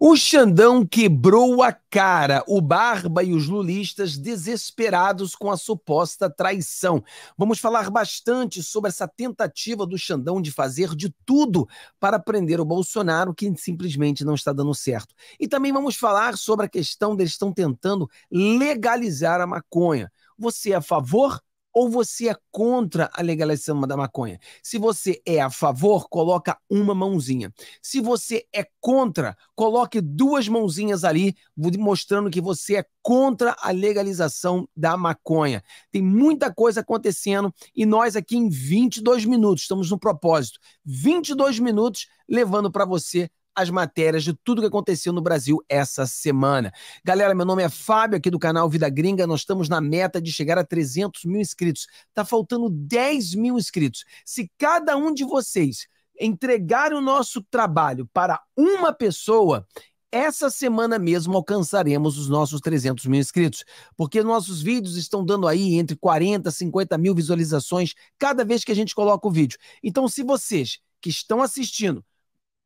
O Xandão quebrou a cara, o Barba e os lulistas desesperados com a suposta traição. Vamos falar bastante sobre essa tentativa do Xandão de fazer de tudo para prender o Bolsonaro, que simplesmente não está dando certo. E também vamos falar sobre a questão deles estão tentando legalizar a maconha. Você é a favor ou você é contra a legalização da maconha? Se você é a favor, coloca uma mãozinha. Se você é contra, coloque duas mãozinhas ali, mostrando que você é contra a legalização da maconha. Tem muita coisa acontecendo e nós aqui em 22 minutos, estamos no propósito, 22 minutos levando para você as matérias de tudo que aconteceu no Brasil essa semana. Galera, meu nome é Fábio, aqui do canal Vida Gringa. Nós estamos na meta de chegar a 300 mil inscritos. Tá faltando 10 mil inscritos. Se cada um de vocês entregar o nosso trabalho para uma pessoa, essa semana mesmo alcançaremos os nossos 300 mil inscritos, porque nossos vídeos estão dando aí entre 40 e 50 mil visualizações cada vez que a gente coloca o vídeo. Então, se vocês que estão assistindo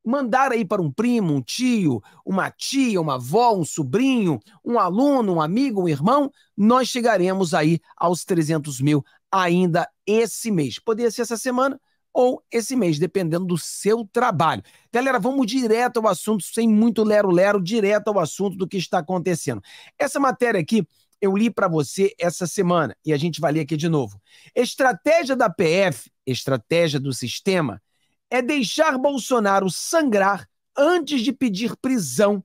mandar aí para um primo, um tio, uma tia, uma avó, um sobrinho, um aluno, um amigo, um irmão, nós chegaremos aí aos 300 mil ainda esse mês. Poderia ser essa semana ou esse mês, dependendo do seu trabalho. Galera, vamos direto ao assunto, sem muito lero-lero, direto ao assunto do que está acontecendo. Essa matéria aqui eu li para você essa semana e a gente vai ler aqui de novo. Estratégia da PF, estratégia do sistema, é deixar Bolsonaro sangrar antes de pedir prisão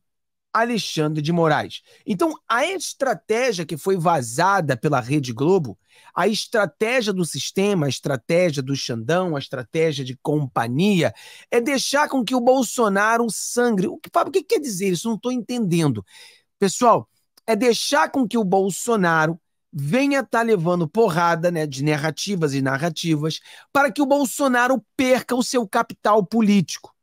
a Alexandre de Moraes. Então, a estratégia que foi vazada pela Rede Globo, a estratégia do sistema, a estratégia do Xandão, a estratégia de companhia, é deixar com que o Bolsonaro sangre. O que, Fábio, o que quer dizer isso? Não estou entendendo. Pessoal, é deixar com que o Bolsonaro venha estar tá levando porrada né, de narrativas e narrativas para que o Bolsonaro perca o seu capital político.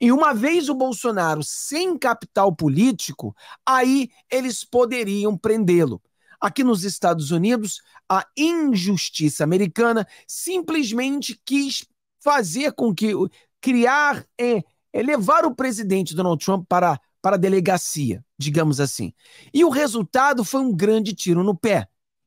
E uma vez o Bolsonaro sem capital político, aí eles poderiam prendê-lo. Aqui nos Estados Unidos, a injustiça americana simplesmente quis fazer com que criar, é, é levar o presidente Donald Trump para, para a delegacia, digamos assim. E o resultado foi um grande tiro no pé.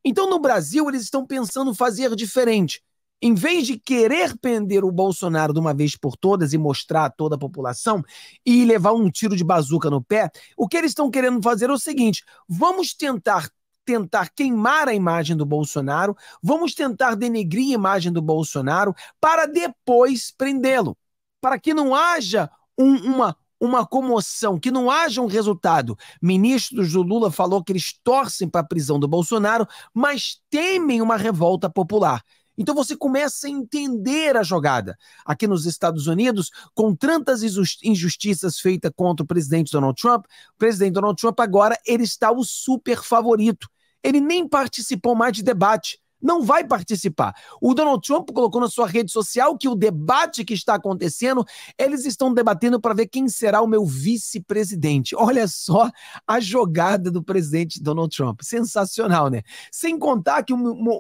Então, no Brasil, eles estão pensando fazer diferente. Em vez de querer prender o Bolsonaro de uma vez por todas e mostrar a toda a população e levar um tiro de bazuca no pé, o que eles estão querendo fazer é o seguinte: vamos tentar tentar queimar a imagem do Bolsonaro, vamos tentar denegrir a imagem do Bolsonaro para depois prendê-lo, para que não haja um, uma uma comoção, que não haja um resultado. Ministros do Lula falou que eles torcem para a prisão do Bolsonaro, mas temem uma revolta popular. Então você começa a entender a jogada. Aqui nos Estados Unidos, com tantas injustiças feitas contra o presidente Donald Trump, o presidente Donald Trump agora ele está o super favorito. Ele nem participou mais de debate não vai participar. O Donald Trump colocou na sua rede social que o debate que está acontecendo, eles estão debatendo para ver quem será o meu vice-presidente. Olha só a jogada do presidente Donald Trump. Sensacional, né? Sem contar que o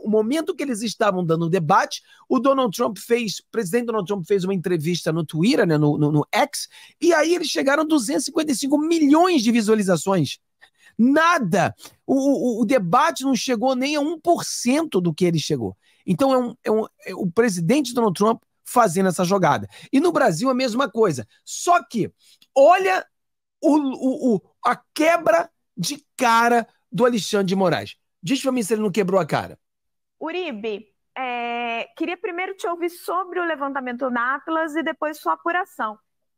momento que eles estavam dando o debate, o Donald Trump fez, o presidente Donald Trump fez uma entrevista no Twitter, né, no, no, no X, e aí eles chegaram a 255 milhões de visualizações. Nada! O, o, o debate não chegou nem a 1% do que ele chegou. Então é, um, é, um, é o presidente Donald Trump fazendo essa jogada. E no Brasil a mesma coisa. Só que olha o, o, a quebra de cara do Alexandre de Moraes. Diz pra mim se ele não quebrou a cara. Uribe, é, queria primeiro te ouvir sobre o levantamento na Atlas e depois sua apuração.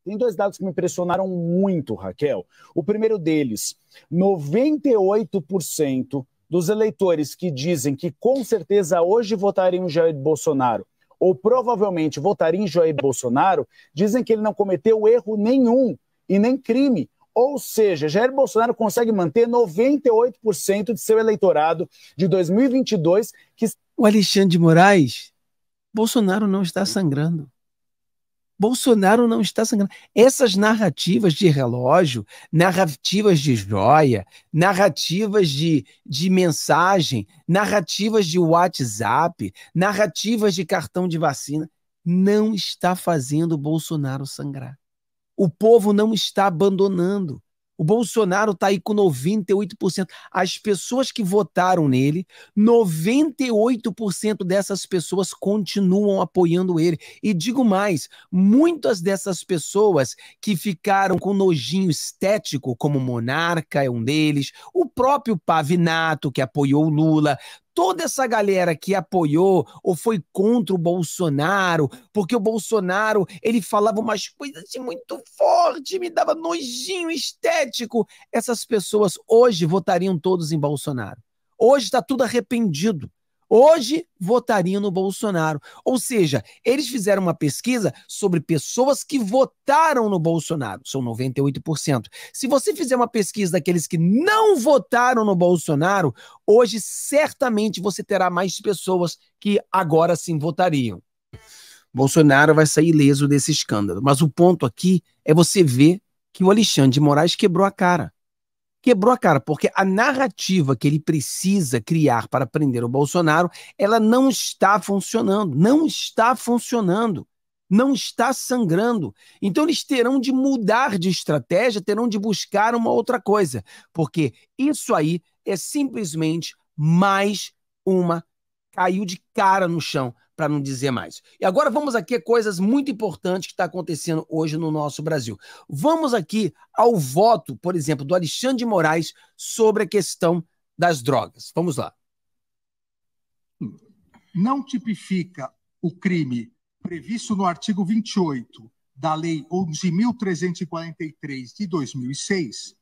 Tem dois dados que me impressionaram muito, Raquel. O primeiro deles, 98% dos eleitores que dizem que com certeza hoje votariam em Jair Bolsonaro ou provavelmente votariam em Jair Bolsonaro, dizem que ele não cometeu erro nenhum e nem crime. Ou seja, Jair Bolsonaro consegue manter 98% de seu eleitorado de 2022 que o Alexandre de Moraes, Bolsonaro não está sangrando. Bolsonaro não está sangrando. Essas narrativas de relógio, narrativas de joia, narrativas de, de mensagem, narrativas de WhatsApp, narrativas de cartão de vacina, não está fazendo Bolsonaro sangrar. O povo não está abandonando. O Bolsonaro está aí com 98%. As pessoas que votaram nele, 98% dessas pessoas continuam apoiando ele. E digo mais: muitas dessas pessoas que ficaram com nojinho estético, como Monarca é um deles, o próprio Pavinato, que apoiou Lula, toda essa galera que apoiou ou foi contra o Bolsonaro, porque o Bolsonaro, ele falava umas coisas assim muito forte, me dava nojinho estético, essas pessoas hoje votariam todos em Bolsonaro. Hoje está tudo arrependido hoje votariam no Bolsonaro. Ou seja, eles fizeram uma pesquisa sobre pessoas que votaram no Bolsonaro, são 98%. Se você fizer uma pesquisa daqueles que não votaram no Bolsonaro, hoje certamente você terá mais pessoas que agora sim votariam. Bolsonaro vai sair ileso desse escândalo. Mas o ponto aqui é você ver que o Alexandre de Moraes quebrou a cara quebrou a cara, porque a narrativa que ele precisa criar para prender o Bolsonaro, ela não está funcionando, não está funcionando, não está sangrando. Então eles terão de mudar de estratégia, terão de buscar uma outra coisa, porque isso aí é simplesmente mais uma caiu de cara no chão, para não dizer mais. E agora vamos aqui a coisas muito importantes que está acontecendo hoje no nosso Brasil. Vamos aqui ao voto, por exemplo, do Alexandre de Moraes sobre a questão das drogas. Vamos lá. Não tipifica o crime previsto no artigo 28 da Lei 11.343 de 2006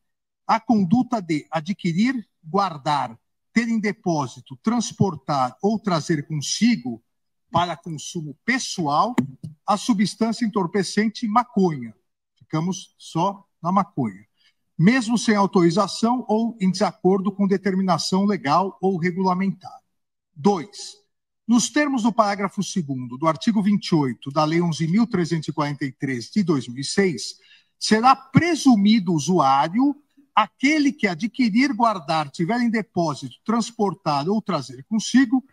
a conduta de adquirir, guardar, ter em depósito, transportar ou trazer consigo para consumo pessoal a substância entorpecente maconha. Ficamos só na maconha. Mesmo sem autorização ou em desacordo com determinação legal ou regulamentar. 2. Nos termos do parágrafo 2 do artigo 28 da Lei 11.343 de 2006, será presumido usuário Aquele que adquirir, guardar, tiver em depósito, transportar ou trazer consigo,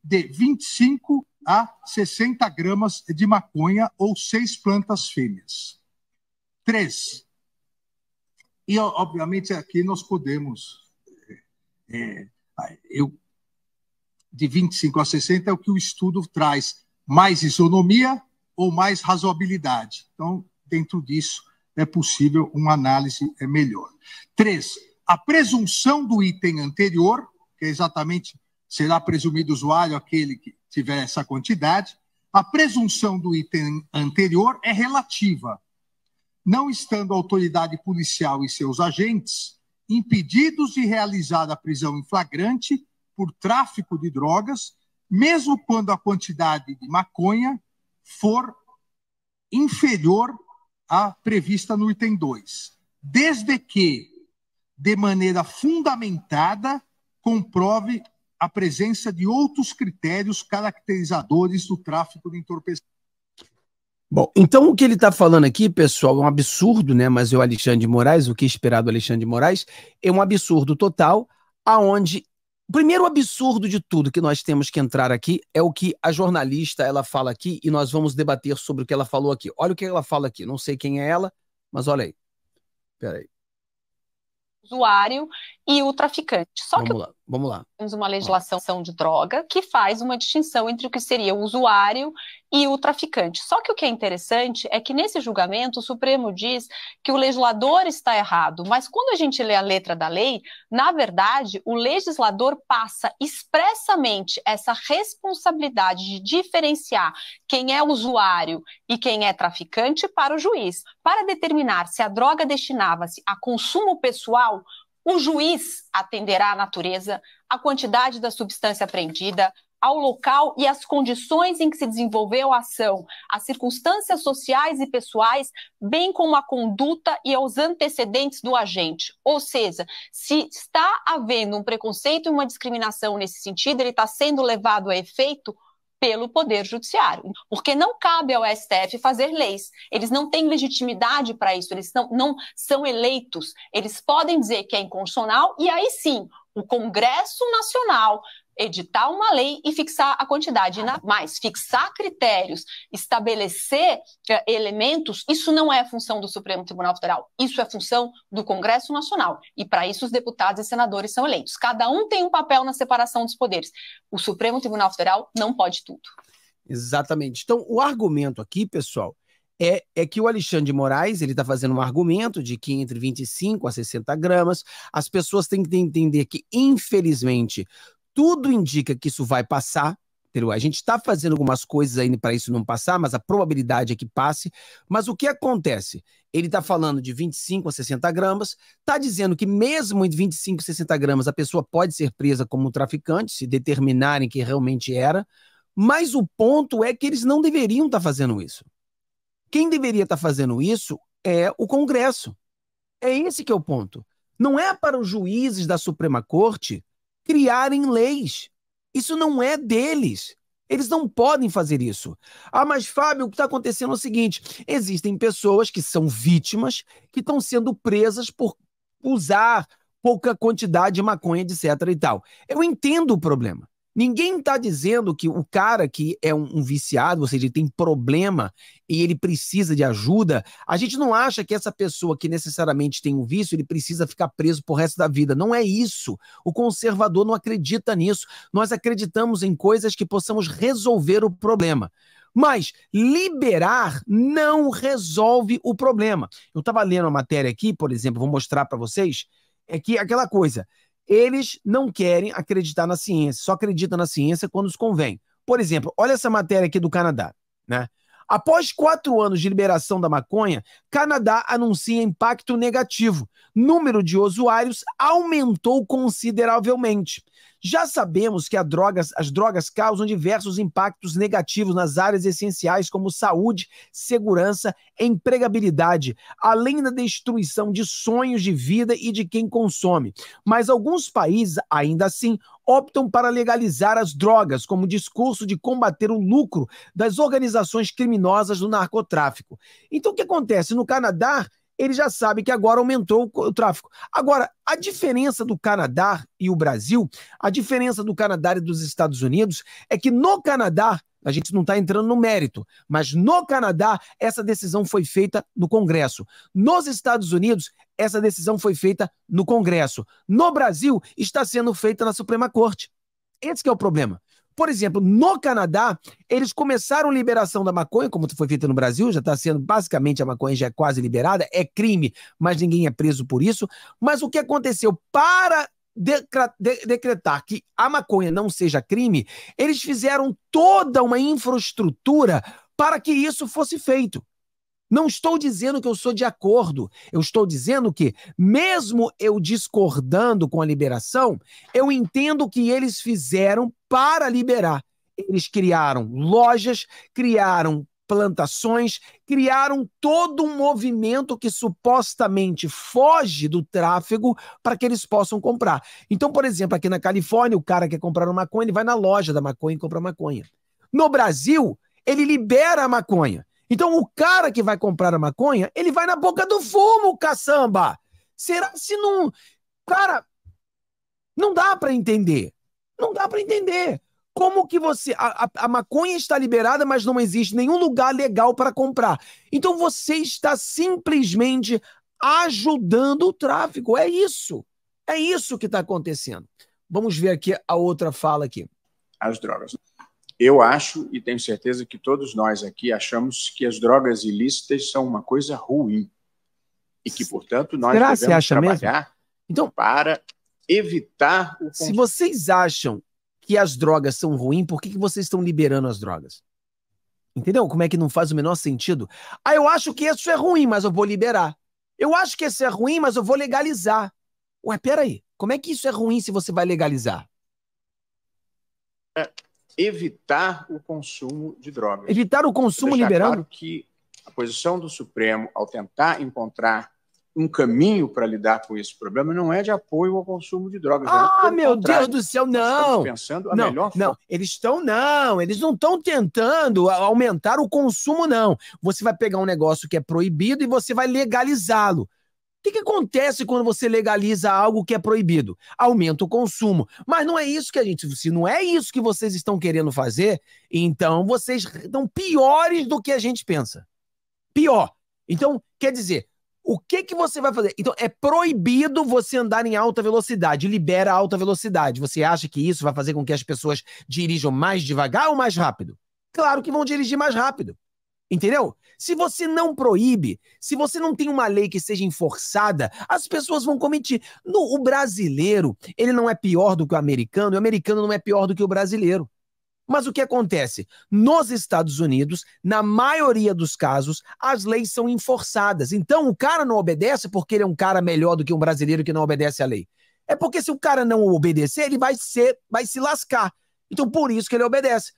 de 25 a 60 gramas de maconha ou seis plantas fêmeas. Três. E, obviamente, aqui nós podemos. É, é eu, de 25 a 60 é o que o estudo traz: mais isonomia ou mais razoabilidade. Então, dentro disso, é possível uma análise é melhor. Três, a presunção do item anterior, que é exatamente será presumido usuário aquele que tiver essa quantidade. A presunção do item anterior é relativa, não estando a autoridade policial e seus agentes impedidos de realizar a prisão em flagrante por tráfico de drogas, mesmo quando a quantidade de maconha for inferior a prevista no item 2, desde que, de maneira fundamentada, comprove a presença de outros critérios caracterizadores do tráfico de entorpecentes. Bom, então o que ele está falando aqui, pessoal, é um absurdo, né? Mas o Alexandre de Moraes, o que é esperado Alexandre de Moraes, é um absurdo total, aonde o primeiro absurdo de tudo que nós temos que entrar aqui é o que a jornalista ela fala aqui e nós vamos debater sobre o que ela falou aqui. Olha o que ela fala aqui. Não sei quem é ela, mas olha aí. Peraí. Usuário e o traficante. Só vamos que lá. Vamos lá. Temos uma legislação de droga que faz uma distinção entre o que seria o usuário e o traficante. Só que o que é interessante é que nesse julgamento o Supremo diz que o legislador está errado, mas quando a gente lê a letra da lei, na verdade, o legislador passa expressamente essa responsabilidade de diferenciar quem é usuário e quem é traficante para o juiz, para determinar se a droga destinava-se a consumo pessoal um juiz atenderá à natureza, à quantidade da substância apreendida, ao local e às condições em que se desenvolveu a ação, às circunstâncias sociais e pessoais, bem como à conduta e aos antecedentes do agente. Ou seja, se está havendo um preconceito e uma discriminação nesse sentido, ele está sendo levado a efeito pelo Poder Judiciário, porque não cabe ao STF fazer leis. Eles não têm legitimidade para isso, eles não, não são eleitos. Eles podem dizer que é inconstitucional e aí sim, o Congresso Nacional editar uma lei e fixar a quantidade. Mas fixar critérios, estabelecer é, elementos, isso não é função do Supremo Tribunal Federal, isso é função do Congresso Nacional. E para isso os deputados e senadores são eleitos. Cada um tem um papel na separação dos poderes. O Supremo Tribunal Federal não pode tudo. Exatamente. Então, o argumento aqui, pessoal, é, é, que o Alexandre de Moraes ele está fazendo um argumento de que entre 25 a 60 gramas as pessoas têm que entender que, infelizmente, tudo indica que isso vai passar. A gente está fazendo algumas coisas ainda para isso não passar, mas a probabilidade é que passe. Mas o que acontece? Ele está falando de 25 a 60 gramas, está dizendo que mesmo em 25 a 60 gramas a pessoa pode ser presa como traficante, se determinarem que realmente era. Mas o ponto é que eles não deveriam estar tá fazendo isso. Quem deveria estar tá fazendo isso é o Congresso. É esse que é o ponto. Não é para os juízes da Suprema Corte criarem leis. Isso não é deles. Eles não podem fazer isso. Ah, mas Fábio, o que está acontecendo é o seguinte: existem pessoas que são vítimas, que estão sendo presas por usar pouca quantidade de maconha, etc. e tal. Eu entendo o problema. Ninguém está dizendo que o cara que é um, um, viciado, ou seja, ele tem problema e ele precisa de ajuda, a gente não acha que essa pessoa que necessariamente tem um vício, ele precisa ficar preso pro resto da vida. Não é isso. O conservador não acredita nisso. Nós acreditamos em coisas que possamos resolver o problema. Mas liberar não resolve o problema. Eu estava lendo a matéria aqui, por exemplo, vou mostrar para vocês, é que aquela coisa, eles não querem acreditar na ciência, só acreditam na ciência quando os convém. Por exemplo, olha essa matéria aqui do Canadá, né? Após quatro anos de liberação da maconha, Canadá anuncia impacto negativo. Número de usuários aumentou consideravelmente. Já sabemos que drogas, as drogas causam diversos impactos negativos nas áreas essenciais como saúde, segurança, empregabilidade, além da destruição de sonhos de vida e de quem consome. Mas alguns países, ainda assim, optam para legalizar as drogas como discurso de combater o lucro das organizações criminosas do narcotráfico. Então, o que acontece? No Canadá, ele já sabe que agora aumentou o tráfego. Agora, a diferença do Canadá e o Brasil, a diferença do Canadá e dos Estados Unidos é que no Canadá, a gente não está entrando no mérito, mas no Canadá, essa decisão foi feita no Congresso. Nos Estados Unidos, essa decisão foi feita no Congresso. No Brasil, está sendo feita na Suprema Corte. Esse é o problema. Por exemplo, no Canadá, eles começaram a liberação da maconha, como foi feita no Brasil, já está sendo basicamente a maconha já é quase liberada, é crime, mas ninguém é preso por isso. Mas o que aconteceu para decretar que a maconha não seja crime, eles fizeram toda uma infraestrutura para que isso fosse feito. Não estou dizendo que eu sou de acordo. Eu estou dizendo que, mesmo eu discordando com a liberação, eu entendo o que eles fizeram para liberar. Eles criaram lojas, criaram plantações, criaram todo um movimento que supostamente foge do tráfego para que eles possam comprar. Então, por exemplo, aqui na Califórnia, o cara quer comprar uma maconha, ele vai na loja da maconha e compra maconha. No Brasil, ele libera a maconha. Então, o cara que vai comprar a maconha, ele vai na boca do fumo, caçamba! Será se não. Cara, não dá para entender. Não dá para entender. Como que você. A, a, a, maconha está liberada, mas não existe nenhum lugar legal para comprar. Então você está simplesmente ajudando o tráfico. É isso. É isso que está acontecendo. Vamos ver aqui a outra fala aqui. As drogas eu acho e tenho certeza que todos nós aqui achamos que as drogas ilícitas são uma coisa ruim e que, portanto, nós Será devemos trabalhar então, para evitar o. Se vocês acham que as drogas são ruins, por que, que vocês estão liberando as drogas? Entendeu? Como é que não faz o menor sentido? Ah, eu acho que isso é ruim, mas eu vou liberar. Eu acho que isso é ruim, mas eu vou legalizar. Ué, peraí, como é que isso é ruim se você vai legalizar? É, evitar o consumo de drogas. Evitar o consumo liberal, liberando? Claro que a posição do Supremo, ao tentar encontrar um caminho para lidar com esse problema não é de apoio ao consumo de drogas. É ah, meu Deus do céu, não. Pensando a não, melhor não. Forma. Eles estão não, eles não estão tentando aumentar o consumo não. Você vai pegar um negócio que é proibido e você vai legalizá-lo que, que acontece quando você legaliza algo que é proibido? Aumenta o consumo. Mas não é isso que a gente. Se não é isso que vocês estão querendo fazer, então vocês estão piores do que a gente pensa. Pior. Então, quer dizer, o que que você vai fazer? Então, é proibido você andar em alta velocidade, libera a alta velocidade. Você acha que isso vai fazer com que as pessoas dirijam mais devagar ou mais rápido? Claro que vão dirigir mais rápido. Entendeu? Se você não proíbe, se você não tem uma lei que seja enforçada, as pessoas vão cometer. No, o brasileiro, ele não é pior do que o americano, e o americano não é pior do que o brasileiro. Mas o que acontece? Nos Estados Unidos, na maioria dos casos, as leis são enforçadas. Então, o cara não obedece porque ele é um cara melhor do que um brasileiro que não obedece à lei. É porque se o cara não obedecer, ele vai, ser, vai se lascar. Então, por isso que ele obedece.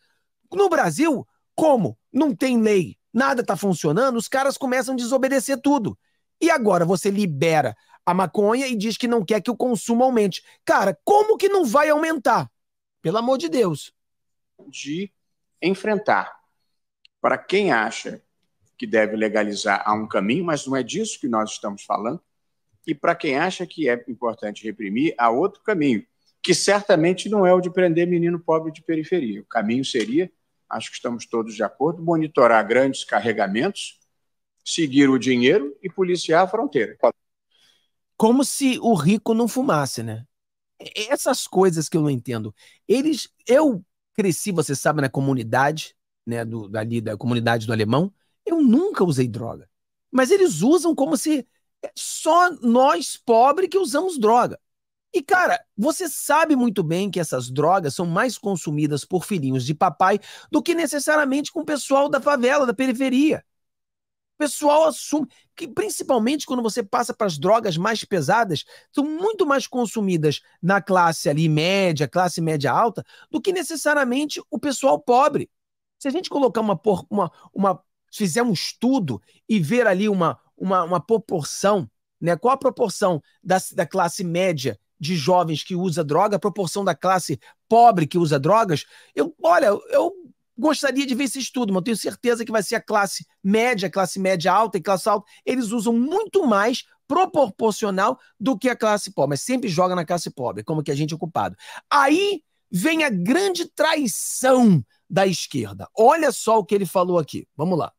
No Brasil, como? Não tem lei, nada está funcionando, os caras começam a desobedecer tudo. E agora você libera a maconha e diz que não quer que o consumo aumente. Cara, como que não vai aumentar? Pelo amor de Deus. De enfrentar. Para quem acha que deve legalizar, há um caminho, mas não é disso que nós estamos falando. E para quem acha que é importante reprimir, há outro caminho, que certamente não é o de prender menino pobre de periferia. O caminho seria acho que estamos todos de acordo, monitorar grandes carregamentos, seguir o dinheiro e policiar a fronteira. Como se o rico não fumasse, né? Essas coisas que eu não entendo. Eles, eu cresci, você sabe, na comunidade, né, do, dali, da comunidade do alemão, eu nunca usei droga. Mas eles usam como se é só nós pobres que usamos droga. E, cara, você sabe muito bem que essas drogas são mais consumidas por filhinhos de papai do que necessariamente com o pessoal da favela, da periferia. O pessoal assume que, principalmente quando você passa para as drogas mais pesadas, são muito mais consumidas na classe ali média, classe média alta, do que necessariamente o pessoal pobre. Se a gente colocar uma. uma, uma fizer um estudo e ver ali uma, uma, uma proporção, né? Qual a proporção da, da classe média de jovens que usa droga, a proporção da classe pobre que usa drogas, eu, olha, eu gostaria de ver esse estudo, mas tenho certeza que vai ser a classe média, classe média alta e classe alta, eles usam muito mais proporcional do que a classe pobre, mas sempre joga na classe pobre, como que a gente é ocupado. Aí vem a grande traição da esquerda. Olha só o que ele falou aqui. Vamos lá.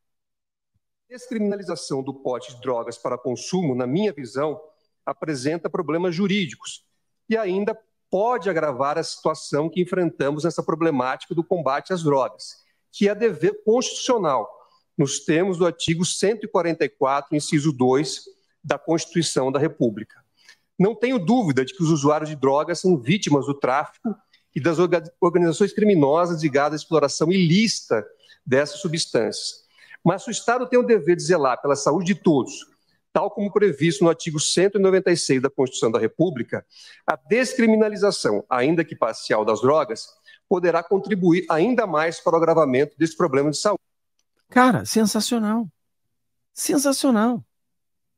Descriminalização do pote de drogas para consumo, na minha visão, apresenta problemas jurídicos e ainda pode agravar a situação que enfrentamos nessa problemática do combate às drogas, que é dever constitucional, nos termos do artigo 144, inciso 2 da Constituição da República. Não tenho dúvida de que os usuários de drogas são vítimas do tráfico e das organizações criminosas ligadas à exploração ilícita dessas substâncias. Mas o Estado tem o dever de zelar pela saúde de todos, tal como previsto no artigo 196 da Constituição da República, a descriminalização, ainda que parcial, das drogas poderá contribuir ainda mais para o agravamento desse problema de saúde. Cara, sensacional. Sensacional.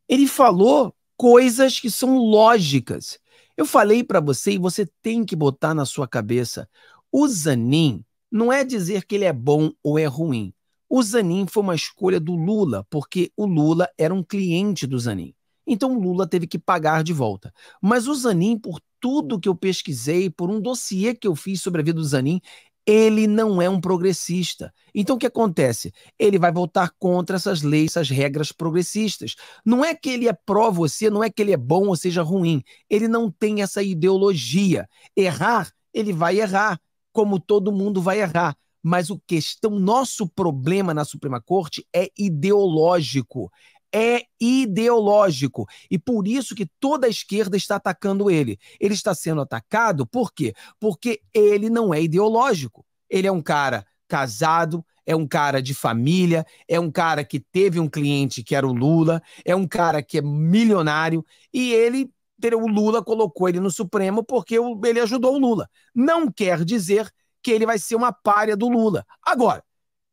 Ele falou coisas que são lógicas. Eu falei para você e você tem que botar na sua cabeça. O Zanin não é dizer que ele é bom ou é ruim. O Zanin foi uma escolha do Lula, porque o Lula era um cliente do Zanin. Então o Lula teve que pagar de volta. Mas o Zanin, por tudo que eu pesquisei, por um dossiê que eu fiz sobre a vida do Zanin, ele não é um progressista. Então o que acontece? Ele vai votar contra essas leis, essas regras progressistas. Não é que ele é pró você, não é que ele é bom ou seja ruim. Ele não tem essa ideologia. Errar, ele vai errar, como todo mundo vai errar mas o questão, nosso problema na Suprema Corte é ideológico. É ideológico. E por isso que toda a esquerda está atacando ele. Ele está sendo atacado por quê? Porque ele não é ideológico. Ele é um cara casado, é um cara de família, é um cara que teve um cliente que era o Lula, é um cara que é milionário e ele, o Lula colocou ele no Supremo porque ele ajudou o Lula. Não quer dizer que ele vai ser uma párea do Lula. Agora,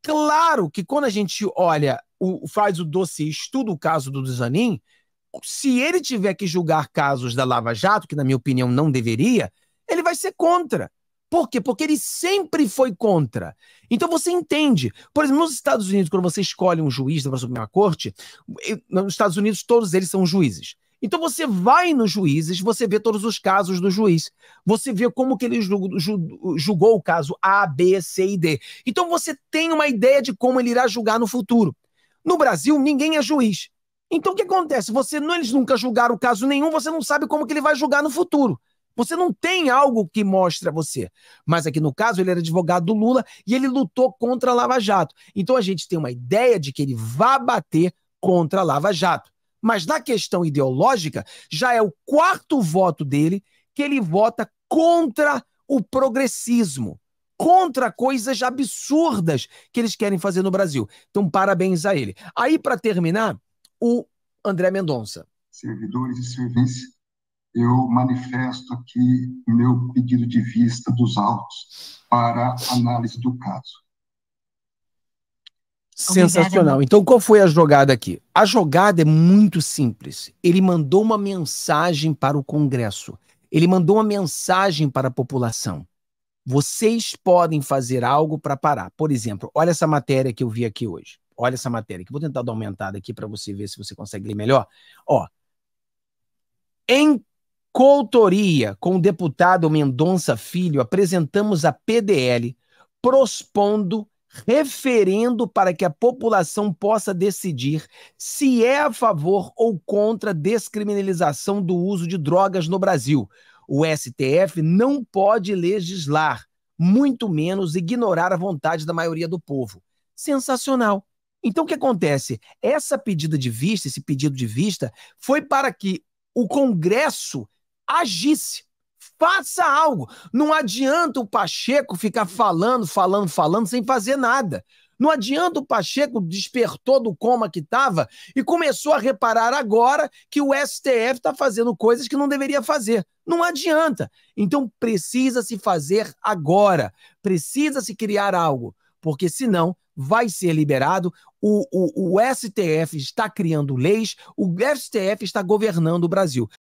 claro que quando a gente olha, o, faz o dossiê, estuda o caso do Zanin, se ele tiver que julgar casos da Lava Jato, que na minha opinião não deveria, ele vai ser contra. Por quê? Porque ele sempre foi contra. Então você entende. Por exemplo, nos Estados Unidos, quando você escolhe um juiz da Suprema Corte, nos Estados Unidos todos eles são juízes. Então você vai nos juízes, você vê todos os casos do juiz, você vê como que ele julgou, o caso A, B, C e D. Então você tem uma ideia de como ele irá julgar no futuro. No Brasil, ninguém é juiz. Então o que acontece? Você não, eles nunca julgaram o caso nenhum, você não sabe como que ele vai julgar no futuro. Você não tem algo que mostra você. Mas aqui no caso, ele era advogado do Lula e ele lutou contra a Lava Jato. Então a gente tem uma ideia de que ele vá bater contra a Lava Jato. Mas na questão ideológica, já é o quarto voto dele que ele vota contra o progressismo, contra coisas absurdas que eles querem fazer no Brasil. Então, parabéns a ele. Aí, para terminar, o André Mendonça. Servidores e serviço, eu manifesto aqui meu pedido de vista dos autos para análise do caso. Sensacional. Então, qual foi a jogada aqui? A jogada é muito simples. Ele mandou uma mensagem para o Congresso. Ele mandou uma mensagem para a população. Vocês podem fazer algo para parar. Por exemplo, olha essa matéria que eu vi aqui hoje. Olha essa matéria que vou tentar dar uma aumentada aqui para você ver se você consegue ler melhor. Ó. Em coautoria com o deputado Mendonça Filho, apresentamos a PDL prospondo referendo para que a população possa decidir se é a favor ou contra a descriminalização do uso de drogas no Brasil. O STF não pode legislar, muito menos ignorar a vontade da maioria do povo. Sensacional. Então o que acontece? Essa pedida de vista, esse pedido de vista, foi para que o Congresso agisse Faça algo. Não adianta o Pacheco ficar falando, falando, falando sem fazer nada. Não adianta o Pacheco despertou do coma que estava e começou a reparar agora que o STF está fazendo coisas que não deveria fazer. Não adianta. Então precisa se fazer agora. Precisa se criar algo, porque senão vai ser liberado. O, o, o STF está criando leis, o STF está governando o Brasil.